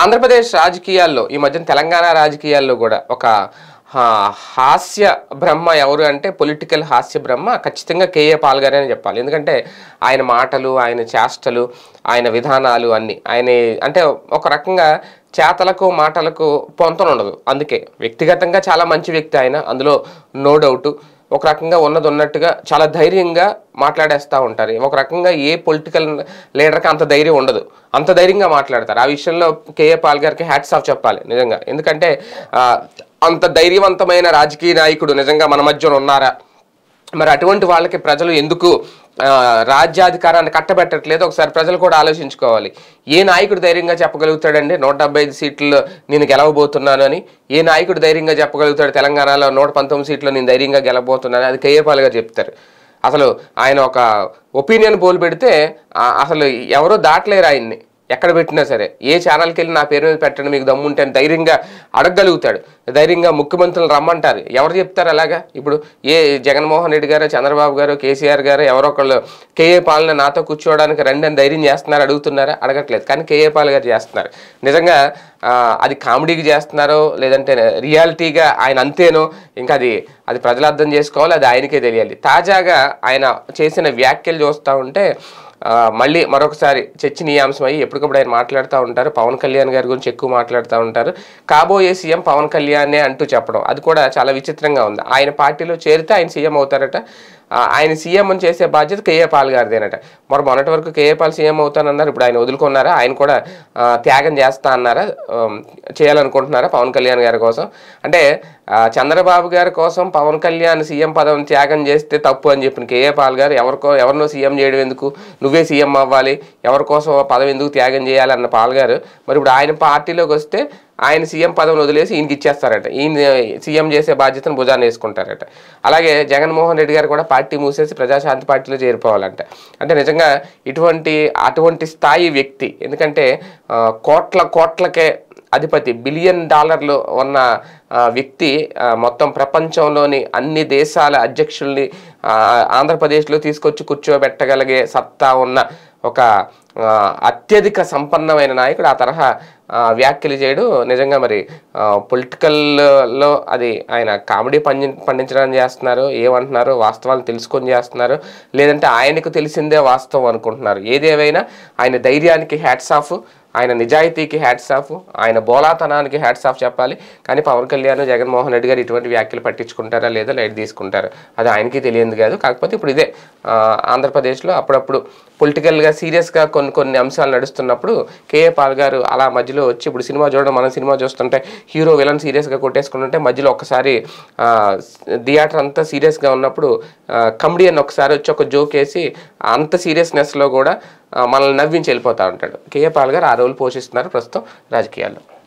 ఆంధ్రప్రదేశ్ రాజకీయాల్లో ఈ మధ్యన తెలంగాణ రాజకీయాల్లో కూడా ఒక హాస్య బ్రహ్మ ఎవరు అంటే పొలిటికల్ హాస్య బ్రహ్మ ఖచ్చితంగా కేఏ పాల్ గారే అని చెప్పాలి ఎందుకంటే ఆయన మాటలు ఆయన చేష్టలు ఆయన విధానాలు అన్నీ ఆయన అంటే ఒక రకంగా చేతలకు మాటలకు పొంతనుండదు అందుకే వ్యక్తిగతంగా చాలా మంచి వ్యక్తి ఆయన అందులో నో డౌటు ఒక రకంగా ఉన్నది ఉన్నట్టుగా చాలా ధైర్యంగా మాట్లాడేస్తూ ఉంటారు ఒక రకంగా ఏ పొలిటికల్ లీడర్కి అంత ధైర్యం ఉండదు అంత ధైర్యంగా మాట్లాడతారు ఆ విషయంలో కేఏ పాల్ గారికి హ్యాట్స్ ఆఫ్ చెప్పాలి నిజంగా ఎందుకంటే అంత ధైర్యవంతమైన రాజకీయ నాయకుడు నిజంగా మన మధ్యన ఉన్నారా మరి అటువంటి వాళ్ళకి ప్రజలు ఎందుకు రాజ్యాధికారాన్ని కట్టబెట్టట్లేదు ఒకసారి ప్రజలు కూడా ఆలోచించుకోవాలి ఏ నాయకుడు ధైర్యంగా చెప్పగలుగుతాడండి నూట డెబ్బై ఐదు సీట్లు నేను గెలవబోతున్నాను అని ఏ నాయకుడు ధైర్యంగా చెప్పగలుగుతాడు తెలంగాణలో నూట పంతొమ్మిది సీట్లు నేను ధైర్యంగా గెలవబోతున్నాను అది కేఏపాల్ గారు చెప్తారు అసలు ఆయన ఒక ఒపీనియన్ పోల్ పెడితే అసలు ఎవరో దాటలేరు ఆయన్ని ఎక్కడ పెట్టినా సరే ఏ ఛానల్కి వెళ్ళి నా పేరు మీద పెట్టండి మీకు దమ్ముంటే ధైర్యంగా అడగగలుగుతాడు ధైర్యంగా ముఖ్యమంత్రులు రమ్మంటారు ఎవరు చెప్తారు అలాగా ఇప్పుడు ఏ జగన్మోహన్ రెడ్డి గారు చంద్రబాబు గారు కేసీఆర్ గారు ఎవరో ఒకళ్ళు కేఏ పాలన నాతో కూర్చోవడానికి రండి అని ధైర్యం చేస్తున్నారు అడుగుతున్నారా అడగట్లేదు కానీ కేఏ పాల్ గారు చేస్తున్నారు నిజంగా అది కామెడీకి చేస్తున్నారో లేదంటే రియాలిటీగా ఆయన అంతేనో ఇంకా అది అది ప్రజలు అర్థం చేసుకోవాలి అది ఆయనకే తెలియాలి తాజాగా ఆయన చేసిన వ్యాఖ్యలు చూస్తూ ఉంటే మళ్ళీ మరొకసారి చర్చనీయాంశం అయ్యి ఎప్పటికప్పుడు ఆయన మాట్లాడుతూ ఉంటారు పవన్ కళ్యాణ్ గారి గురించి ఎక్కువ మాట్లాడుతూ ఉంటారు కాబోయే సీఎం పవన్ కళ్యాణ్నే అంటూ చెప్పడం అది కూడా చాలా విచిత్రంగా ఉంది ఆయన పార్టీలో చేరితే ఆయన సీఎం అవుతారట ఆయన సీఎం అని చేసే బాధ్యత కేఏ పాల్ గారిదేనట మరి మొన్నటి వరకు కేఏ పాల్ సీఎం అవుతానన్నారు ఇప్పుడు ఆయన వదులుకున్నారా ఆయన కూడా త్యాగం చేస్తా అన్నారా చేయాలనుకుంటున్నారా పవన్ కళ్యాణ్ గారి కోసం అంటే చంద్రబాబు గారి కోసం పవన్ కళ్యాణ్ సీఎం పదవిని త్యాగం చేస్తే తప్పు అని చెప్పిన కేఏ పాల్ గారు ఎవరికో ఎవరినో సీఎం చేయడం ఎందుకు నువ్వే సీఎం అవ్వాలి ఎవరి కోసం పదవి ఎందుకు త్యాగం చేయాలన్న పాల్ గారు మరి ఇప్పుడు ఆయన పార్టీలోకి వస్తే ఆయన సీఎం పదవిని వదిలేసి ఈయనకి ఇచ్చేస్తారట ఈయన సీఎం చేసే బాధ్యతను భుజాన్ని వేసుకుంటారట అలాగే జగన్మోహన్ రెడ్డి గారు కూడా పార్టీ మూసేసి ప్రజాశాంతి పార్టీలో చేరిపోవాలంట అంటే నిజంగా ఇటువంటి అటువంటి స్థాయి వ్యక్తి ఎందుకంటే కోట్ల కోట్లకే అధిపతి బిలియన్ డాలర్లు ఉన్న వ్యక్తి మొత్తం ప్రపంచంలోని అన్ని దేశాల అధ్యక్షుల్ని ఆంధ్రప్రదేశ్లో తీసుకొచ్చి కూర్చోబెట్టగలిగే సత్తా ఉన్న ఒక అత్యధిక సంపన్నమైన నాయకుడు ఆ తరహా వ్యాఖ్యలు చేయడు నిజంగా మరి పొలిటికల్లో అది ఆయన కామెడీ పండి పండించడం చేస్తున్నారు ఏమంటున్నారు వాస్తవాలు తెలుసుకొని చేస్తున్నారు లేదంటే ఆయనకు తెలిసిందే వాస్తవం అనుకుంటున్నారు ఏదేవైనా ఆయన ధైర్యానికి హ్యాట్స్ ఆఫ్ ఆయన నిజాయితీకి హ్యాట్స్ ఆఫ్ ఆయన బోలాతనానికి హ్యాట్స్ ఆఫ్ చెప్పాలి కానీ పవన్ కళ్యాణ్ జగన్మోహన్ రెడ్డి గారు ఇటువంటి వ్యాఖ్యలు పట్టించుకుంటారా లేదా లైట్ తీసుకుంటారా అది ఆయనకి తెలియదు కాదు కాకపోతే ఇప్పుడు ఇదే ఆంధ్రప్రదేశ్లో అప్పుడప్పుడు పొలిటికల్గా సీరియస్గా కొన్ని కొన్ని అంశాలు నడుస్తున్నప్పుడు కేఏ పాల్ గారు అలా మధ్యలో వచ్చి ఇప్పుడు సినిమా చూడడం మనం సినిమా చూస్తుంటే హీరో విలన్ సీరియస్గా కొట్టేసుకుంటుంటే మధ్యలో ఒకసారి థియేటర్ అంతా సీరియస్గా ఉన్నప్పుడు కమెడియన్ ఒకసారి వచ్చి ఒక జోక్ వేసి అంత సీరియస్నెస్లో కూడా మనల్ని నవ్వించి వెళ్ళిపోతూ ఉంటాడు కేఏ పాల్ గారు ఆ రోజులు పోషిస్తున్నారు ప్రస్తుతం రాజకీయాల్లో